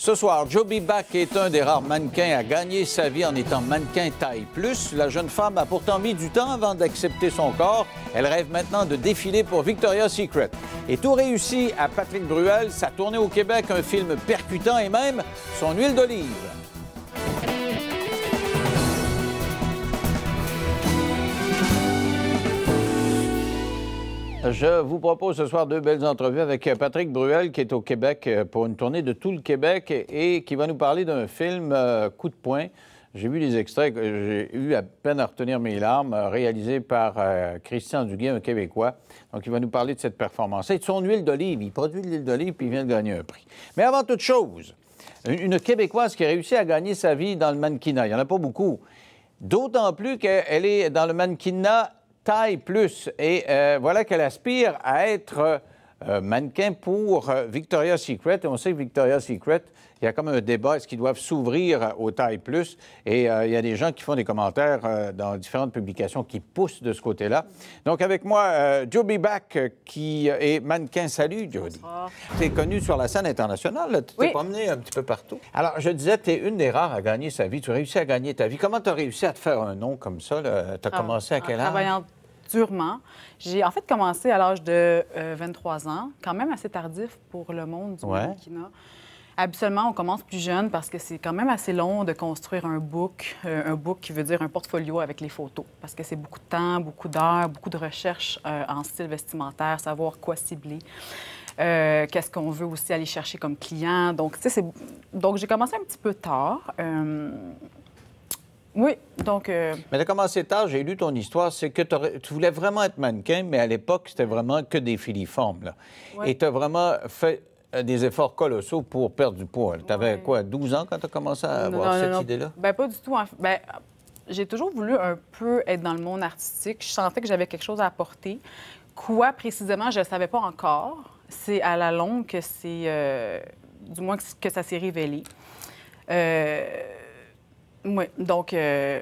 Ce soir, Joby Back est un des rares mannequins à gagner sa vie en étant mannequin taille plus. La jeune femme a pourtant mis du temps avant d'accepter son corps. Elle rêve maintenant de défiler pour Victoria's Secret. Et tout réussi à Patrick Bruel, sa tournée au Québec, un film percutant et même son huile d'olive. Je vous propose ce soir deux belles entrevues avec Patrick Bruel, qui est au Québec euh, pour une tournée de tout le Québec et qui va nous parler d'un film euh, coup de poing. J'ai vu les extraits, j'ai eu à peine à retenir mes larmes, euh, réalisé par Christian Duguay, un Québécois. Donc, il va nous parler de cette performance et de son huile d'olive. Il produit de l'huile d'olive puis il vient de gagner un prix. Mais avant toute chose, une Québécoise qui a réussi à gagner sa vie dans le mannequinat. Il n'y en a pas beaucoup. D'autant plus qu'elle est dans le mannequinat taille plus. Et euh, voilà qu'elle aspire à être euh, mannequin pour euh, Victoria's Secret. Et on sait que Victoria's Secret, il y a comme un débat, est-ce qu'ils doivent s'ouvrir aux Taille plus? Et il y a des gens qui font des commentaires dans différentes publications qui poussent de ce côté-là. Donc avec moi, Joby Back, qui est mannequin. Salut, Jody. Tu es connue sur la scène internationale, tu t'es promené un petit peu partout. Alors, je disais, tu es une des rares à gagner sa vie, tu réussis à gagner ta vie. Comment tu as réussi à te faire un nom comme ça? Tu as ah, commencé à quel âge? durement. J'ai en fait commencé à l'âge de 23 euh, ans, quand même assez tardif pour le monde du ouais. Habituellement, on commence plus jeune parce que c'est quand même assez long de construire un book, euh, un book qui veut dire un portfolio avec les photos, parce que c'est beaucoup de temps, beaucoup d'heures, beaucoup de recherches euh, en style vestimentaire, savoir quoi cibler. qu'est-ce qu'on veut aussi aller chercher comme client. Donc, tu donc j'ai commencé un petit peu tard. Oui, donc. Euh, mais tu as commencé tard, j'ai lu ton histoire, c'est que tu voulais vraiment être mannequin, mais à l'époque, c'était vraiment que des filiformes. Et tu as vraiment fait euh, des efforts colossaux pour perdre du poids. Tu avais quoi, 12 ans quand tu as commencé à avoir cette idée-là? Ben pas du tout. ben, j'ai toujours voulu un peu être dans le monde artistique. Je sentais que j'avais quelque chose à apporter. Quoi précisément, je ne savais pas encore. C'est à la longue que c'est. Euh, du moins que ça s'est révélé. Euh, oui, donc... Euh...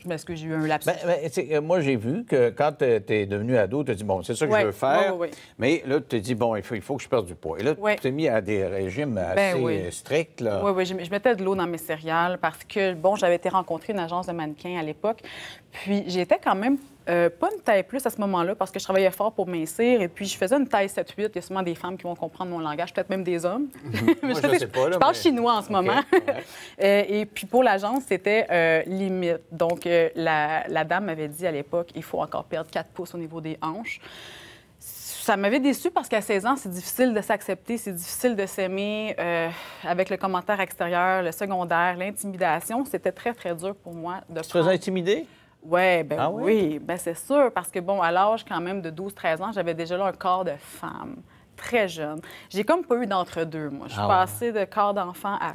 Je m'excuse, j'ai eu un lapsus. Ben, ben, euh, moi, j'ai vu que quand tu es devenu ado, tu as dit, bon, c'est ça que je veux faire. mais là, tu te dit bon, il faut, il faut, que je perde du poids. Et là, tu t'es mis à des régimes ben assez stricts. Oui, oui, je, je mettais de l'eau dans mes céréales parce que, bon, j'avais été rencontrer une agence de mannequins à l'époque. Puis, j'étais quand même euh, pas une taille plus à ce moment-là parce que je travaillais fort pour mincir et puis je faisais une taille 7-8. Il y a sûrement des femmes qui vont comprendre mon langage, peut-être même des hommes. Mhm. je, pas, parle chinois en ce moment. Euh, et puis pour l'agence, c'était euh, limite. Donc la, dame m'avait dit à l'époque, il faut encore perdre 4 pouces au niveau des hanches ça m'avait déçu parce qu'à 16 ans, c'est difficile de s'accepter, c'est difficile de s'aimer avec le commentaire extérieur, le secondaire, l'intimidation. C'était très, très dur pour moi de Tu prendre... te intimider? Ouais, ben ah oui, ben c'est sûr, parce que bon, à l'âge quand même de 12-13 ans, j'avais déjà là un corps de femme, très jeune. J'ai comme pas eu d'entre-deux, moi. Je suis ah passée de corps d'enfant à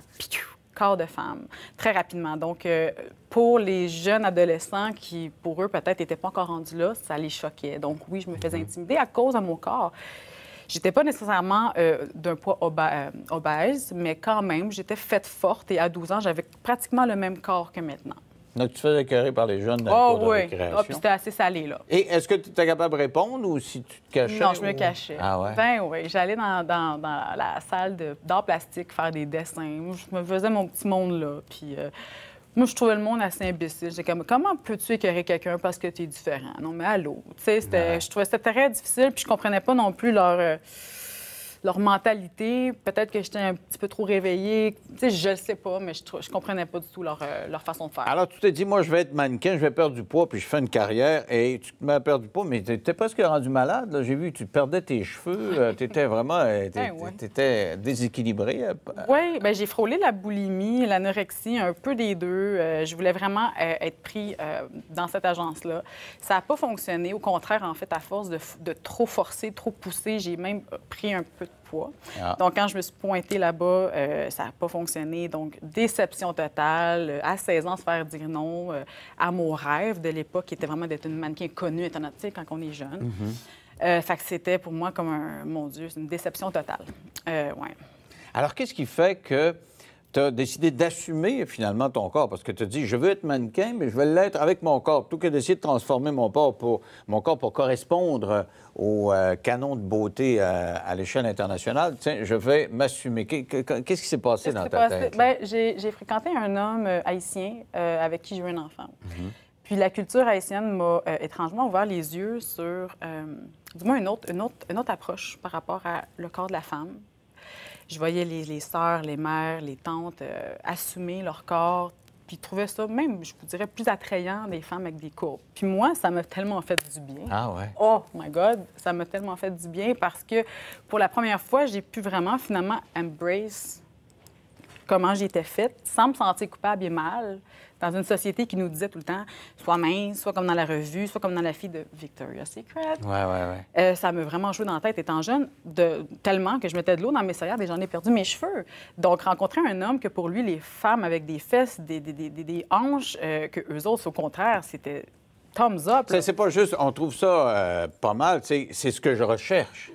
corps de femme, très rapidement. Donc, euh, pour les jeunes adolescents qui, pour eux, peut-être n'étaient pas encore rendus là, ça les choquait. Donc, oui, je me faisais mhm. intimider à cause de mon corps. J'étais pas nécessairement euh, d'un poids euh, obèse, mais quand même, j'étais faite forte et à 12 ans, j'avais pratiquement le même corps que maintenant. Donc, tu faisais écœurer par les jeunes dans oh, le cours oui. de ah, puis c'était assez salé, là. Et est-ce que tu étais capable de répondre ou si tu te cachais? Non, je me cachais. Ah ouais? Ben oui, j'allais dans, la salle d'art plastique faire des dessins. Je me faisais mon petit monde, là, puis... Euh, moi, je trouvais le monde assez imbécile. J'étais comme, comment peux-tu écœurer quelqu'un parce que tu es différent? Non, mais allô. Tu sais, je trouvais c'était très difficile, puis je comprenais pas non plus leur. Euh, leur mentalité. Peut-être que j'étais un petit peu trop réveillée. Je sais, je sais pas, mais je, ne comprenais pas du tout leur, euh, leur façon de faire. Alors, tu t'es dit, moi, je vais être mannequin, je vais perdre du poids, puis je fais une carrière. Et tu m'as perdu du poids, mais étais presque rendu malade. J'ai vu, tu perdais tes cheveux. Euh, tu étais vraiment... Euh, ben étais déséquilibrée. Oui, ben j'ai frôlé la boulimie, l'anorexie, un peu des deux. je voulais vraiment être pris dans cette agence-là. Ça n'a pas fonctionné. Au contraire, en fait, à force de, de trop forcer, trop pousser, j'ai même pris un peu poids. Ah. Donc, quand je me suis pointée là-bas, euh, ça n'a pas fonctionné. Donc, déception totale. Euh, à 16 ans, se faire dire non euh, à mon rêve de l'époque, qui était vraiment d'être une mannequin connue internationale quand on est jeune. Ça mhm. fait que c'était pour moi comme un, mon Dieu, c'est une déception totale. Ouais. Alors, qu'est-ce qui fait que tu as décidé d'assumer finalement ton corps parce que tu dis je veux être mannequin mais je veux l'être avec mon corps tout que d'essayer de transformer mon corps pour mon corps pour correspondre euh, au euh, canon de beauté euh, à l'échelle internationale. Tiens, je vais m'assumer. Qu'est-ce qui s'est passé dans ta tête ben, j'ai fréquenté un homme haïtien avec qui j'ai eu un enfant. Mm-hmm. Puis la culture haïtienne m'a étrangement ouvert les yeux sur, du moins, une autre, une, autre, une autre approche par rapport à le corps de la femme, je voyais les, les sœurs, les mères, les tantes euh, assumer leur corps. Puis trouver ça même, je vous dirais, plus attrayant des femmes avec des courbes. Puis moi, ça m'a tellement fait du bien. Ah ouais? Oh my God! Ça m'a tellement fait du bien parce que pour la première fois, j'ai pu vraiment, finalement, embrace comment j'étais faite, sans me sentir coupable et mal, dans une société qui nous disait tout le temps soit mince, soit comme dans la revue, soit comme dans la fille de Victoria's Secret. Euh, ça m'a vraiment joué dans la tête étant jeune, tellement que je mettais de l'eau dans mes salières et j'en ai perdu mes cheveux. Donc, rencontrer un homme que pour lui, les femmes avec des fesses, des, des, des, des hanches, euh, que eux autres, au contraire, c'était up. C'est pas juste, on trouve ça euh, pas mal, c'est ce que je recherche.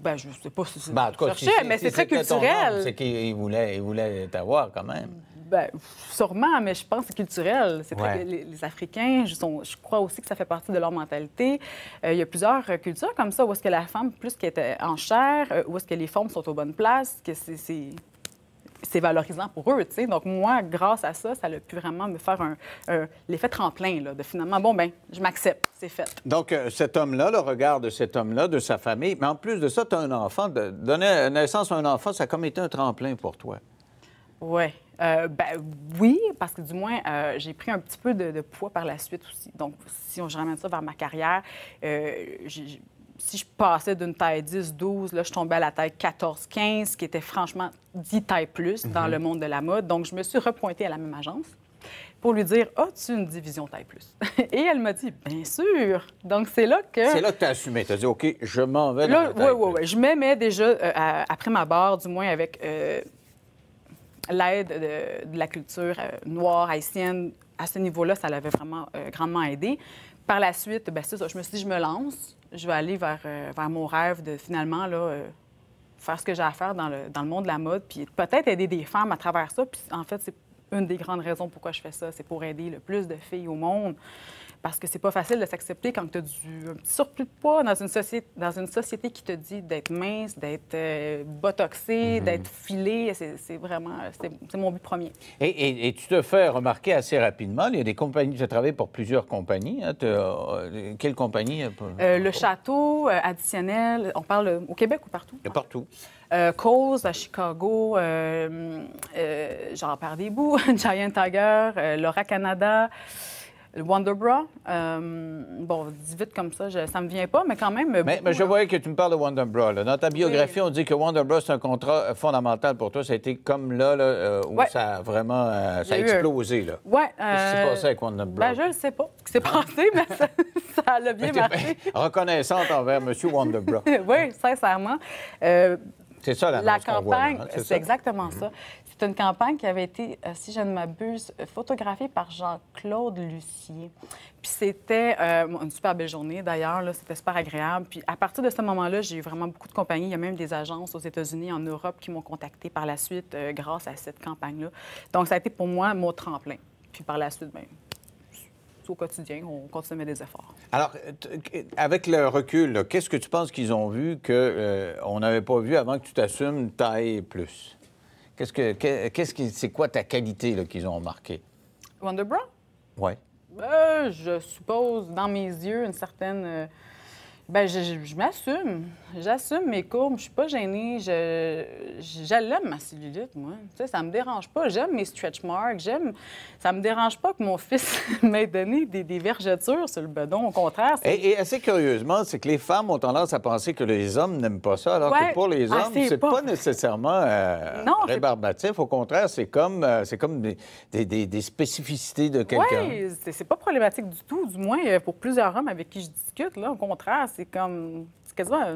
Ben, je sais pas si c'est ben, cherchais, mais c'est très culturel. C'est qu'il voulait, il voulait t'avoir quand même. Ben, sûrement, mais je pense que c'est culturel. les, Africains, je, sont, je, crois aussi que ça fait partie de leur mentalité. Euh, il y a plusieurs euh, cultures comme ça où est-ce que la femme, plus qu'elle est en chair, où est-ce que les formes sont aux bonnes places, que c'est c'est valorisant pour eux. tu sais. Donc, moi, grâce à ça, ça a pu vraiment me faire un, l'effet tremplin, là, de finalement, bon, ben, je m'accepte, c'est fait. Donc, euh, cet homme-là, le regard de cet homme-là, de sa famille, mais en plus de ça, tu as un enfant. De donner naissance à un enfant, ça a comme été un tremplin pour toi. Oui. Euh, ben, oui, parce que du moins, euh, j'ai pris un petit peu de, poids par la suite aussi. Donc, si on, je ramène ça vers ma carrière, j'ai si je passais d'une taille 10, 12, là, je tombais à la taille 14, 15, qui était franchement 10 tailles plus dans mhm. le monde de la mode. Donc, je me suis repointée à la même agence pour lui dire As-tu une division taille plus Et elle m'a dit Bien sûr. Donc, c'est là que. C'est là que tu as assumé. Tu as dit OK, je m'en vais. Là, oui, oui, oui. Je m'aimais déjà, euh, après ma barre, du moins avec euh, l'aide de, la culture euh, noire, haïtienne. À ce niveau-là, ça l'avait vraiment grandement aidé. Par la suite, ben, ça, je me suis dit Je me lance je vais aller vers, euh, vers mon rêve de finalement là, euh, faire ce que j'ai à faire dans le, dans le, monde de la mode, puis peut-être aider des femmes à travers ça. Puis en fait, c'est une des grandes raisons pourquoi je fais ça, c'est pour aider le plus de filles au monde. Parce que c'est pas facile de s'accepter quand tu as du surplus de poids dans une, société, qui te dit d'être mince, d'être euh, botoxé, mhm. d'être filé. C'est vraiment c'est mon but premier. Et, tu te fais remarquer assez rapidement. Il y a des compagnies, tu as travaillé pour plusieurs compagnies. Hein. Euh, quelle compagnie? Euh, le Château, additionnel. On parle au Québec ou partout? partout. Euh, Cause à Chicago, euh, euh, j'en des bouts, Giant Tiger, Laura Canada. Le Wonder euh, bon, dis vite comme ça, ça ça me vient pas, mais quand même. Mais, je voyais que tu me parles de Wonder Dans ta biographie, on dit que Wonder Bra, c'est un contrat euh, fondamental pour toi. Ça a été comme là, là euh, où ça a vraiment ça a explosé. Là. Ouais, Qu'est-ce qui s'est passé avec Wonder Bra? Ben, je ne sais pas ce qui s'est passé, mais ça, a bien ben, marché. reconnaissante envers M. Wonderbra. oui, sincèrement. C'est ça la, campagne. Hein, c'est exactement mm-hmm. ça. C'est une campagne qui avait été, euh, si je ne m'abuse, photographiée par Jean-Claude Lucier. Puis c'était euh, une super belle journée d'ailleurs, c'était super agréable. Puis à partir de ce moment-là, j'ai eu vraiment beaucoup de compagnies. Il y a même des agences aux États-Unis, en Europe, qui m'ont contacté par la suite euh, grâce à cette campagne-là. Donc ça a été pour moi mon tremplin. Puis par la suite, bien, au quotidien, on continuait des efforts. Alors, avec le recul, qu'est-ce que tu penses qu'ils ont vu qu'on on n'avait pas vu avant que tu t'assumes taille plus? Qu'est-ce que, qu'est-ce qui, c'est quoi ta qualité là, qu'ils ont remarqué? Wonderbra? Ouais. Euh, je suppose, dans mes yeux, une certaine euh, Bien, je, m'assume. J'assume mes courbes. Je suis pas gênée. Je, ma cellulite, moi. Tu sais, ça me dérange pas. J'aime mes stretch marks. J'aime... Ça me dérange pas que mon fils m'ait donné des, vergetures sur le bedon. Au contraire, c'est... Et, assez curieusement, c'est que les femmes ont tendance à penser que les hommes n'aiment pas ça, alors que pour les ah, hommes, c'est pas... nécessairement euh, rébarbatif. Au contraire, c'est comme, euh, c'est comme des, spécificités de quelqu'un. Oui, c'est pas problématique du tout, du moins euh, pour plusieurs hommes avec qui je discute. Là. Au contraire, c'est comme.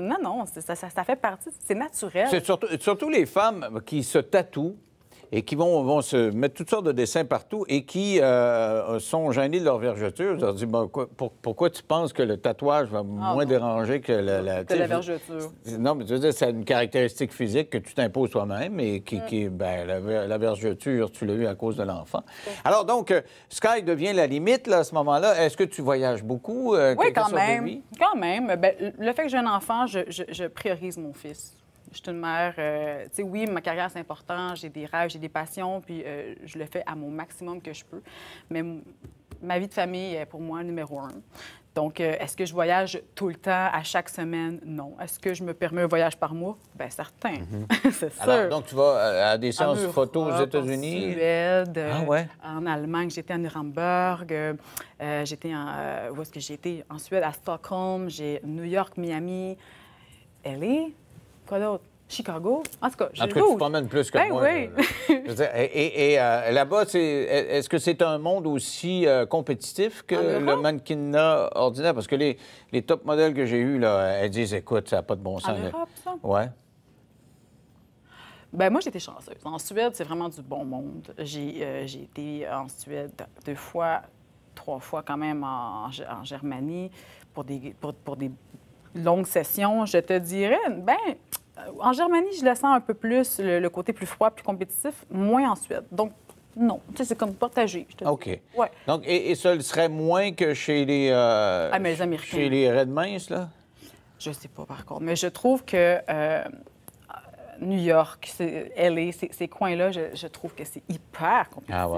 Non, non, ça, fait partie, c'est naturel. Surtout, surtout les femmes qui se tatouent et qui vont, vont, se mettre toutes sortes de dessins partout et qui euh, sont gênés de leur vergeture. Je leur dis ben, pourquoi tu penses que le tatouage va ah moins déranger que la, la, vergeture? Non, mais tu veux dire, c'est une caractéristique physique que tu t'imposes toi-même et qui, ben, la, vergeture, tu l'as eu à cause de l'enfant. Alors donc, euh, Sky devient la limite là, à ce moment-là. Est-ce que tu voyages beaucoup? Euh, oui, quand même. Quand ben, même. le fait que j'ai un enfant, je, je priorise mon fils je suis une mère, euh, tu sais, oui, ma carrière, c'est important, j'ai des rêves, j'ai des passions, puis euh, je le fais à mon maximum que je peux. Mais ma vie de famille est pour moi numéro un. Donc, euh, est-ce que je voyage tout le temps, à chaque semaine? Non. Est-ce que je me permets un voyage par mois? Bien, certain. Mhm. c'est sûr. Alors, donc, tu vas à des séances photos photo aux États-Unis? En Suède, ah, en Allemagne, j'étais à Nuremberg, j'étais en... où est-ce que j'ai été? En Suède, à Stockholm, j'ai New York, Miami, LA, Quoi d'autre? Chicago. En tout cas, je En tout cas, tu promènes plus que ben moi. Oui. et, euh, là-bas, est-ce que c'est un monde aussi euh, compétitif que le mannequinat ordinaire? Parce que les, top modèles que j'ai eus, là, elles disent, écoute, ça n'a pas de bon sens. En Europe, Ouais. Ben moi, j'étais chanceuse. En Suède, c'est vraiment du bon monde. J'ai euh, été en Suède deux fois, trois fois quand même en, en Germanie pour des, pour des longue session, je te dirais, ben en Germanie, je le sens un peu plus, le, côté plus froid, plus compétitif, moins en Suède. Donc, non. c'est comme partagé. OK. Donc, et, ça serait moins que chez les. Euh, ah, Américains. Chez les là? Je sais pas, par contre. Mais je trouve que. Euh, New York, LA, ces, ces coins-là, je, trouve que c'est hyper compliqué. Ah,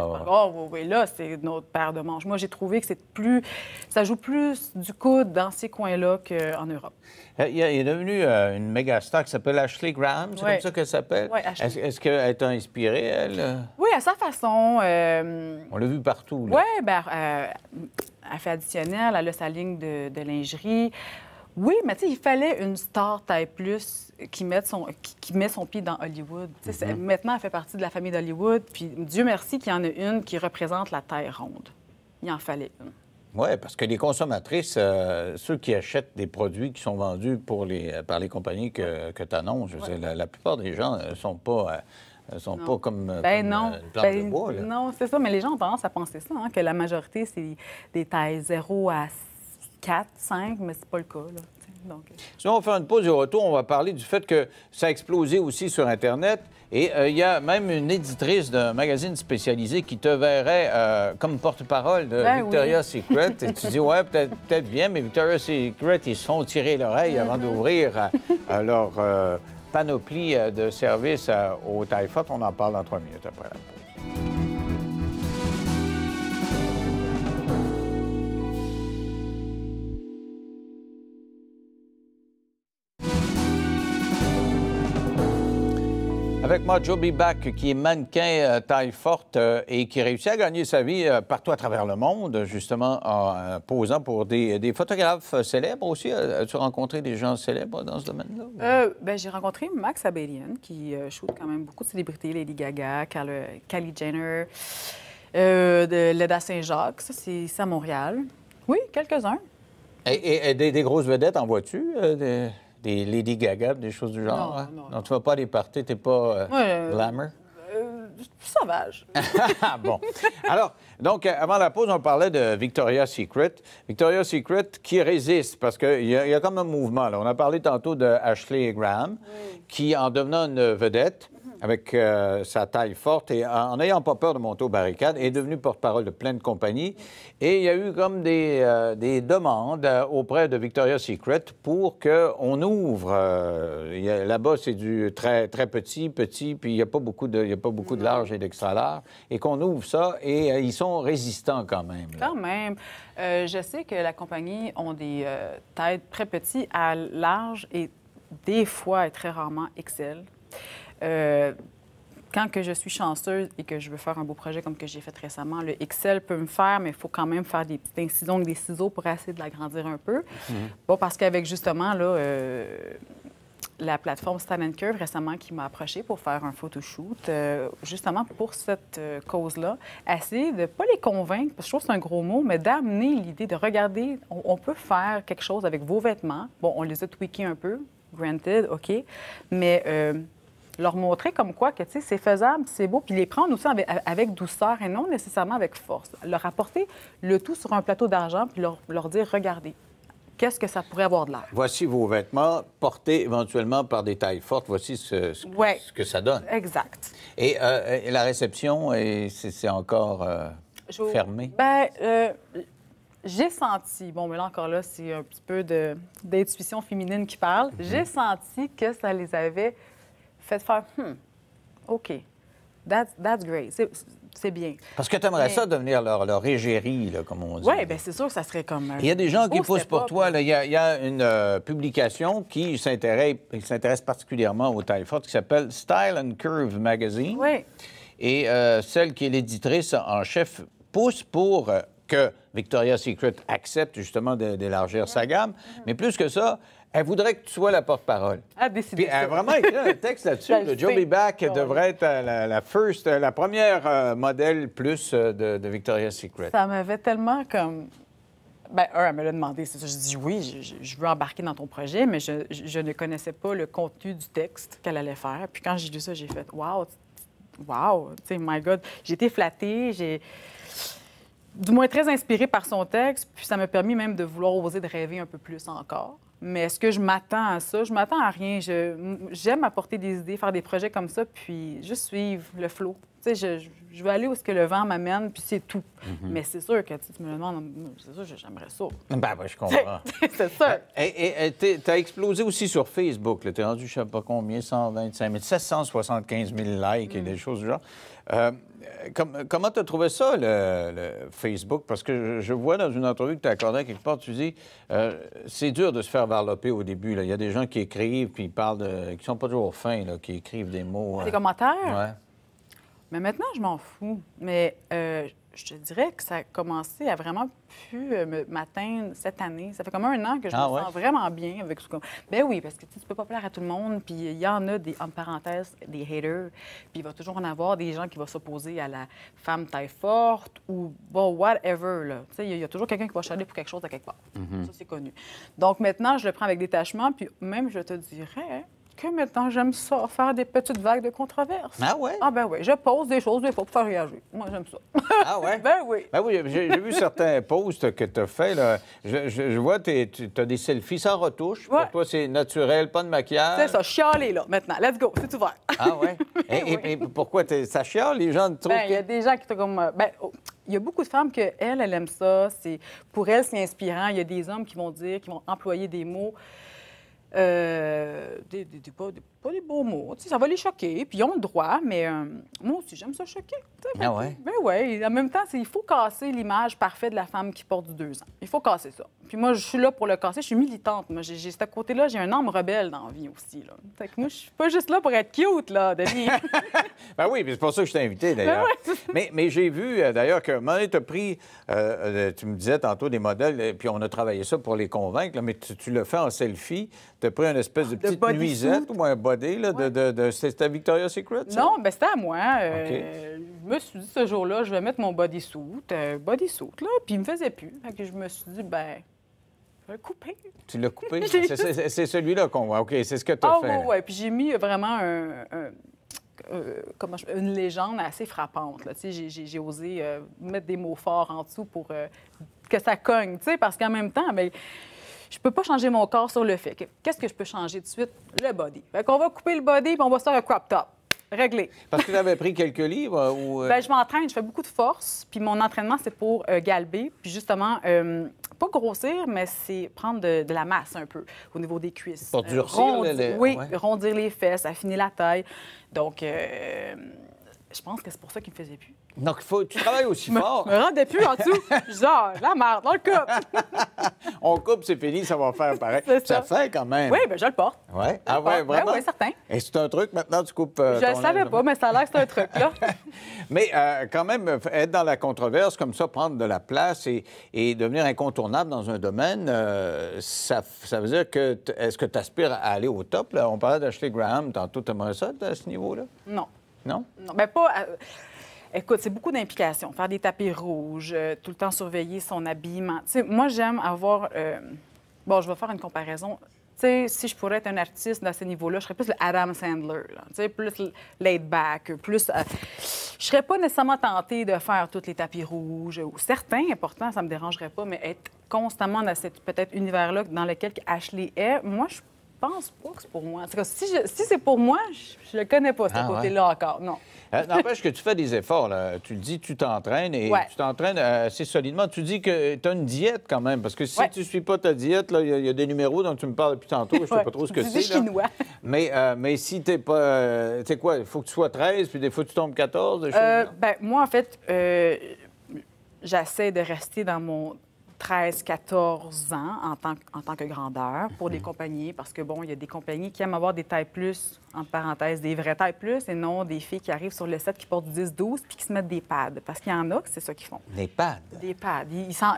ouais, là, c'est notre paire de manches. Moi, j'ai trouvé que c'est plus, ça joue plus du coup dans ces coins-là qu'en Europe. Euh, il est devenu euh, une méga star qui s'appelle Ashley Graham, c'est comme ça qu'elle s'appelle. Est-ce est qu'elle t'a inspirée, elle? Oui, à sa façon. Euh, On l'a vu partout. Oui, bien, elle fait additionnel, elle a sa ligne de, de lingerie. Oui, mais tu sais, il fallait une star taille plus qui, mette son, qui, met son pied dans Hollywood. Mm-hmm. Maintenant, elle fait partie de la famille d'Hollywood. Puis Dieu merci qu'il y en a une qui représente la taille ronde. Il en fallait une. Oui, parce que les consommatrices, euh, ceux qui achètent des produits qui sont vendus euh, par les compagnies que, tu annonces, la, plupart des gens ne euh, sont pas... sont pas comme, ben non. Ben de bois. Non, c'est ça, mais les gens ont tendance à penser ça, hein, que la majorité, c'est des tailles 0 à 6 4, 5, mais c'est pas le cas. Là. Euh, Sinon, on fait une pause et retour, on va parler du fait que ça a explosé aussi sur Internet. Et euh, il y a même une éditrice d'un magazine spécialisé qui te verrait euh, comme porte-parole de ben Victoria's Secret. Et tu dis, ouais, peut-être peut bien, mais Victoria's Secret, ils se font tirer l'oreille mm-hmm. avant d'ouvrir leur panoplie de services au TIFOT. On en parle dans trois minutes après la pause. Joby Bibac, qui est mannequin euh, taille forte euh, et qui réussit à gagner sa vie euh, partout à travers le monde, justement en posant pour des, photographes célèbres aussi. As-tu rencontré des gens célèbres dans ce domaine-là? Ben, j'ai rencontré Max Abelian, qui shoot quand même beaucoup de célébrités, Lady Gaga, Kylie Jenner, de Leda Saint-Jacques, ça c'est à Montréal. Oui, quelques-uns. Et, des, grosses vedettes en voiture? Des des Lady Gaga, des choses du genre. Non, hein? tu vas pas aller partir, tu n'es pas euh, euh, glamour? Euh, sauvage. Ah, bon. Alors, donc, avant la pause, on parlait de Victoria's Secret. Victoria's Secret qui résiste, parce qu'il y, y, a comme un mouvement. Là. On a parlé tantôt de Ashley Graham, qui, en devenant une vedette, avec euh, sa taille forte et en n'ayant pas peur de monter aux barricades, est devenu porte-parole de plein de compagnies. Et il y a eu comme des, euh, demandes euh, auprès de Victoria's Secret pour qu'on ouvre. Là-bas, c'est du très, très petit, petit, puis il n'y a pas beaucoup de, il y a pas beaucoup de mm-hmm. large et d'extra large, et qu'on ouvre ça. Et ils sont résistants quand même. Quand même. je sais que la compagnie a des têtes très petites à large et des fois et très rarement Excel. Euh, quand que je suis chanceuse et que je veux faire un beau projet comme que j'ai fait récemment, le Excel peut me faire, mais il faut quand même faire des petites incisions, des ciseaux pour essayer de l'agrandir un peu. Mhm. Bon, parce qu'avec justement, là, euh, la plateforme Stan Curve récemment qui m'a approché pour faire un photoshoot, shoot, euh, justement pour cette cause-là, essayer de pas les convaincre, parce que je trouve que c'est un gros mot, mais d'amener l'idée de regarder, on, peut faire quelque chose avec vos vêtements. Bon, on les a tweakés un peu, granted, OK, mais leur montrer comme quoi que c'est faisable, c'est beau, puis les prendre aussi avec, douceur et non nécessairement avec force. Leur apporter le tout sur un plateau d'argent, puis leur, leur dire, regardez, qu'est-ce que ça pourrait avoir de l'air. Voici vos vêtements portés éventuellement par des tailles fortes. Voici ce, que ça donne. Exact. Et, euh, la réception, c'est encore euh, fermé? Bien, euh, j'ai senti, bon, mais là encore là, c'est un petit peu d'intuition féminine qui parle, mhm. j'ai senti que ça les avait Faites faire hmm, OK, that's, great. C'est bien. Parce que tu aimerais ça devenir leur, égérie, comme on dit. Oui, bien c'est sûr que ça serait comme. Il y a des gens qui poussent pour toi. Il y, a une euh, publication qui s'intéresse particulièrement au taille fortes qui s'appelle Style and Curve Magazine. Oui. Et euh, celle qui est l'éditrice en chef pousse pour euh, que Victoria's Secret accepte justement d'élargir sa gamme. Mais plus que ça, elle voudrait que tu sois la porte-parole. Ah, Elle a vraiment écrit un texte là-dessus. le Joe Back devrait être euh, la, first, euh, la première euh, modèle plus de, Victoria's Secret. Ça m'avait tellement comme. Ben, elle me l'a demandé, c'est ça. Je dis oui, je, veux embarquer dans ton projet, mais je, ne connaissais pas le contenu du texte qu'elle allait faire. Puis quand j'ai lu ça, j'ai fait Wow, wow, tu my God. J'ai été flattée, j'ai du moins très inspirée par son texte, puis ça m'a permis même de vouloir oser de rêver un peu plus encore. Mais est-ce que je m'attends à ça? Je m'attends à rien. J'aime apporter des idées, faire des projets comme ça, puis juste suivre le flot je, je, veux aller où ce que le vent m'amène, puis c'est tout. Mhm. Mais c'est sûr que tu me le demandes, c'est sûr que j'aimerais ça. Ben, ben, je comprends. c'est ça. Et tu as explosé aussi sur Facebook. Tu es rendu, je sais pas combien, 125 000, 775 000 likes et mm. des choses du genre. Euh, comment tu as trouvé ça, le, Facebook? Parce que je, vois dans une entrevue que tu as accordée quelque part, tu dis, euh, c'est dur de se faire varloper au début. Là. Il y a des gens qui écrivent, puis ils parlent qui sont pas toujours fins, qui écrivent des mots. Des euh, commentaires? Ouais. Mais maintenant, je m'en fous. Mais euh, je te dirais que ça a commencé à vraiment pu euh, m'atteindre cette année. Ça fait comme un an que je ah me sens vraiment bien avec ce Ben oui, parce que tu, peux pas plaire à tout le monde, puis il y en a des en parenthèse des haters, puis il va toujours en avoir des gens qui vont s'opposer à la femme taille forte ou bon whatever Tu sais, il y, a toujours quelqu'un qui va chialer pour quelque chose à quelque part. Mm-hmm. Ça c'est connu. Donc maintenant, je le prends avec détachement, puis même je te dirais, que maintenant j'aime ça, faire des petites vagues de controverses. Ah ouais? Ah ben oui, je pose des choses mais faut pour faire réagir. Moi, j'aime ça. Ah ouais? ben oui. Ben oui, j'ai vu certains posts que tu as faits. Je, vois, tu as des selfies sans retouche. Pour toi, c'est naturel, pas de maquillage. C'est ça, chialer là, maintenant. Let's go, c'est ouvert. ah ouais? et, et, ben pourquoi ça chiale? Les gens trouvent. Ben, il y a des gens qui sont comme. Euh, ben, oh, Il y a beaucoup de femmes que elle, elle aime ça. C'est pour elle, c'est inspirant. Il y a des hommes qui vont dire, qui vont employer des mots euh, des, pas, des beaux mots. ça va les choquer. Puis ils ont le droit, mais euh, moi aussi, j'aime ça choquer. mais ah ben En même temps, il faut casser l'image parfaite de la femme qui porte du deux ans. Il faut casser ça. Puis moi, je suis là pour le casser. Je suis militante. Moi, j'ai côté-là. J'ai un âme rebelle dans la vie aussi. Là. Fait moi, je suis pas juste là pour être cute, là, Denis. ben oui, c'est pour ça que je t'ai invité, ben d'ailleurs. mais mais j'ai vu, euh, d'ailleurs, que tu as pris, euh, tu me disais tantôt des modèles, puis on a travaillé ça pour les convaincre, mais tu le fais en selfie t'as pris une espèce de petite nuisette ou un body, là, de, de, c'était Victoria's Secret, Non, ben c'était à moi. Euh, je me suis dit, ce jour-là, je vais mettre mon bodysuit, body bodysuit, euh, là, puis il me faisait plus. je me suis dit, ben coupé. Tu l'as coupé? c'est celui-là qu'on voit. OK, c'est ce que tu as ah, fait. oh oui, oui. Puis j'ai mis vraiment un, euh, une légende assez frappante. J'ai osé mettre des mots forts en dessous pour que ça cogne, parce qu'en même temps, mais je peux pas changer mon corps sur le fait. Qu'est-ce que je peux changer de suite? Le body. Fait qu'on va couper le body, puis on va se faire un crop top. Réglé. Parce que avez pris quelques livres euh, ou... Euh, ben, je m'entraîne, je fais beaucoup de force, puis mon entraînement, c'est pour euh, galber, puis justement, pas grossir, mais c'est prendre de, la masse un peu au niveau des cuisses. Pour durcir, rondir, les... Oui, rondir les fesses, affiner la taille. Donc... Je pense que c'est pour ça qu'il me faisait plus. Donc, faut, tu travailles aussi fort. Je me rendais plus en dessous. Genre, la merde, on le coupe. on coupe, c'est fini, ça va faire pareil. Ça. fait quand même. Oui, bien, je le porte. Oui, ah, ouais, ben vraiment. oui, certain. Et c'est un truc, maintenant, tu coupes. Euh, je ne savais pas, mais ça a l'air que c'est un truc, là. mais euh, quand même, être dans la controverse comme ça, prendre de la place et, devenir incontournable dans un domaine, euh, ça, ça, veut dire que. Est-ce que tu aspires à aller au top? Là? On parlait d'acheter Graham dans tout aimerais ça à ce niveau-là? Non non? Non, ben, pas. Euh, écoute, c'est beaucoup d'implications. Faire des tapis rouges, euh, tout le temps surveiller son habillement. sais moi, j'aime avoir. Euh, bon, je vais faire une comparaison. sais si je pourrais être un artiste dans ce niveau-là, je serais plus le Adam Sandler, sais plus laid back, plus. je serais pas nécessairement tentée de faire tous les tapis rouges ou certains importants, ça me dérangerait pas, mais être constamment dans cet peut-être univers-là dans lequel Ashley est, moi, je pense pas que c'est pour moi. si, c'est pour moi, je, le connais pas, ce ah, côté-là encore. Non. Euh, n'empêche que tu fais des efforts. Là. Tu le dis, tu t'entraînes et tu t'entraînes euh, assez solidement. Tu dis que tu as une diète quand même, parce que si tu ne suis pas ta diète, il y, a des numéros dont tu me parles depuis tantôt, je ne sais pas trop ce que c'est. chinois. Mais, euh, mais si tu pas. tu sais quoi, il faut que tu sois 13, puis des fois tu tombes 14. ben, moi, en fait, j'essaie de rester dans mon 13, 14 ans en tant, en tant que grandeur pour des mhm. compagnies, parce que, bon, il y a des compagnies qui aiment avoir des tailles plus, en parenthèse, des vraies tailles plus, et non des filles qui arrivent sur le set qui portent 10, 12 puis qui se mettent des pads. Parce qu'il y en a que c'est ça qu'ils font. Des pads? Des pads.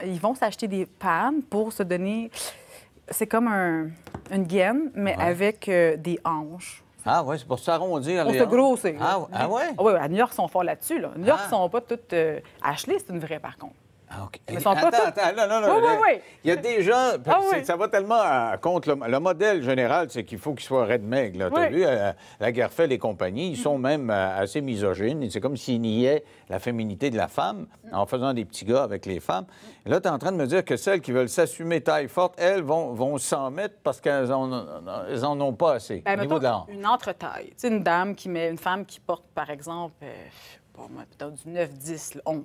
Ils, vont s'acheter des pads pour se donner. C'est comme un, une gaine, mais avec euh, des hanches. Ah oui, c'est pour s'arrondir. Pour se grossir. Ah, oui? Ah oui, ah à New York, ils sont forts là-dessus. New York, ah. ils ne sont pas toutes euh, c'est une vraie, par contre. Ah, attends, Il y a des gens, ah, ça va tellement à euh, contre. Le, modèle général, c'est qu'il faut qu'ils soient red maigre. Tu as vu, euh, la la fait et compagnie, ils sont même euh, assez misogynes. C'est comme s'ils niaient la féminité de la femme en faisant des petits gars avec les femmes. là, tu es en train de me dire que celles qui veulent s'assumer taille forte, elles vont, s'en mettre parce qu'elles en, ont pas assez. Ben, niveau Une une dame qui met, une femme qui porte, par exemple, peut-être du 9, 10, 11.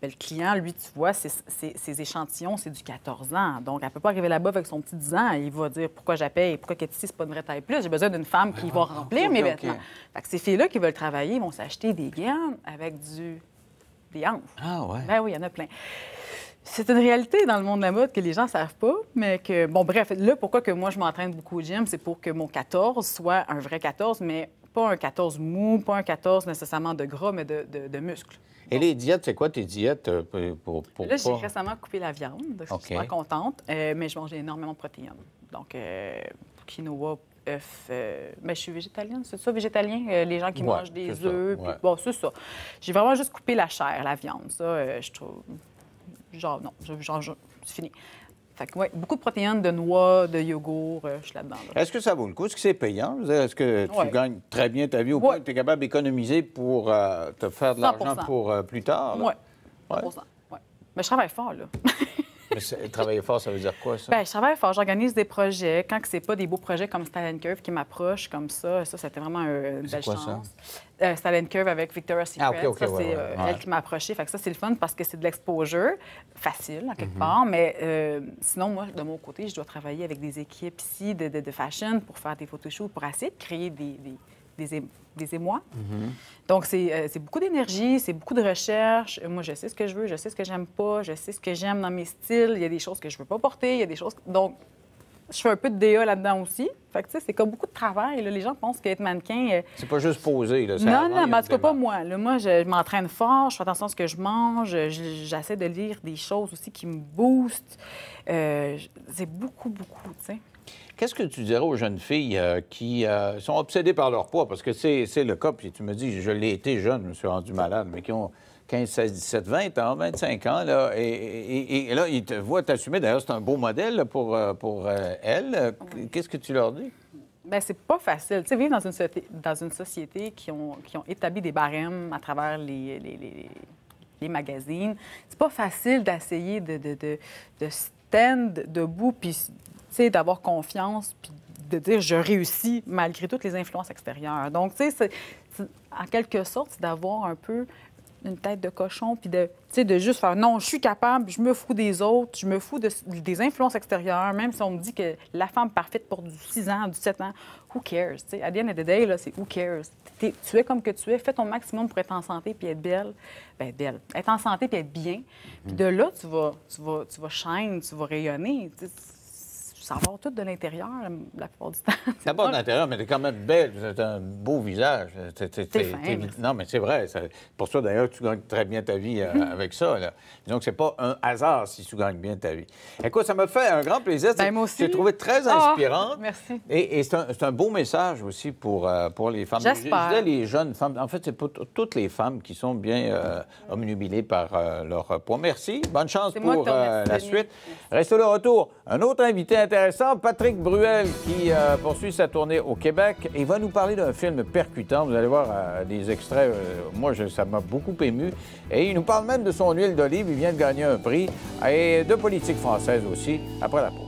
Mais le client, lui, tu vois, ses, échantillons, c'est du 14 ans. Donc, elle peut pas arriver là-bas avec son petit 10 ans. Il va dire pourquoi j'appelle et pourquoi ici c'est pas une vraie taille plus. J'ai besoin d'une femme qui va ah, remplir mes vêtements. ces filles-là qui veulent travailler, vont s'acheter des gants avec du... des hanches. Ah, ouais. Ben oui, il y en a plein. C'est une réalité dans le monde de la mode que les gens ne savent pas, mais que, bon, bref, là, pourquoi que moi, je m'entraîne beaucoup au gym, c'est pour que mon 14 soit un vrai 14, mais pas un 14 mou, pas un 14 nécessairement de gras, mais de, de, muscles. Et les diètes, c'est quoi tes diètes euh, pour, Là, j'ai récemment coupé la viande. donc Je suis pas contente, euh, mais je mange énormément de protéines. Donc, euh, quinoa, œufs. mais je suis végétalienne, c'est ça, végétalien, les gens qui mangent des œufs. Bon, c'est ça. J'ai vraiment juste coupé la chair, la viande. Ça, je trouve. Genre, non, genre c'est fini. Fait beaucoup de protéines de noix, de yogourt, euh, je suis là-dedans. Là. dedans est ce que ça vaut le coup? Est-ce que c'est payant? Est-ce que tu gagnes très bien ta vie ou ouais. point que tu es capable d'économiser pour euh, te faire de l'argent pour euh, plus tard? Oui, 100 Mais je travaille fort, là. travailler fort, ça veut dire quoi, ça? Bien, je travaille fort, j'organise des projets. Quand ce n'est pas des beaux projets comme Stalin Curve qui m'approchent comme ça, ça, c'était vraiment une belle quoi, chance. Euh, ah, ça? Stalin Curve avec Victoria Secret, ah, ça, c'est euh, elle qui m'a approché. Fait que ça, c'est le fun parce que c'est de l'exposure, facile, en quelque mhm. part. Mais euh, sinon, moi, de mon côté, je dois travailler avec des équipes ici de, de, fashion pour faire des photoshoots, pour essayer de créer des des, émois. Mhm. Donc, euh, c'est beaucoup d'énergie, c'est beaucoup de recherche. Euh, moi, je sais ce que je veux, je sais ce que j'aime pas, je sais ce que j'aime dans mes styles. Il y a des choses que je veux pas porter, il y a des choses... Donc, je fais un peu de DA e là-dedans aussi. Fait que, tu sais, c'est comme beaucoup de travail. Les gens pensent qu'être mannequin. Euh, c'est pas juste poser. Là. Non, non, mais en tout cas, pas moi. moi, je, m'entraîne fort, je fais attention à ce que je mange, j'essaie de lire des choses aussi qui me boostent. c'est beaucoup, beaucoup, tu sais. Qu'est-ce que tu dirais aux jeunes filles euh, qui euh, sont obsédées par leur poids? Parce que c'est le cas, puis tu me dis, je l'ai été jeune, je me suis rendu malade, mais qui ont 15, 16, 17, 20 ans, 25 ans, et, là, ils te voient t'assumer. D'ailleurs, c'est un beau modèle pour, euh, pour elles. Qu'est-ce que tu leur dis? Bien, c'est pas facile. Tu sais, vivre dans une société, dans une société qui, ont, qui ont établi des barèmes à travers les, les, les, magazines, c'est pas facile d'essayer de, de, de, de stand debout puis sais, d'avoir confiance, puis de dire je réussis malgré toutes les influences extérieures. Donc, tu sais, en quelque sorte, c'est d'avoir un peu une tête de cochon, puis de, de juste faire non, je suis capable, je me fous des autres, je me fous des influences extérieures, même si on me dit que la femme parfaite pour du 6 ans, du 7 ans, who cares? the end of the day, c'est who cares? tu es comme que tu es, fais ton maximum pour être en santé puis être belle. Bien, être belle. Être en santé puis être bien. Puis de là, tu vas, tu vas, tu vas shine, tu vas rayonner ça part tout de l'intérieur, euh, la plupart du temps. Ça part de l'intérieur, mais t'es quand même belle. T'as un beau visage. T'es, non, mais c'est vrai. Pour ça, d'ailleurs, tu gagnes très bien ta vie euh, avec ça. Là. Donc, c'est pas un hasard si tu gagnes bien ta vie. Écoute, ça me fait un grand plaisir. Ben, moi aussi. t'ai trouvé très ah, inspirante. merci. Et, c'est, un, beau message aussi pour, euh, pour les femmes. J'espère. Je, les jeunes femmes. En fait, c'est pour toutes les femmes qui sont bien euh, par leur poids. Merci. Bonne chance pour la suite. Reste le retour. Un autre invité intéressant Patrick Bruel qui euh, poursuit sa tournée au Québec et va nous parler d'un film percutant. Vous allez voir euh, des extraits. Euh, moi, ça m'a beaucoup ému. Et il nous parle même de son huile d'olive. Il vient de gagner un prix. Et de politique française aussi, après la pause.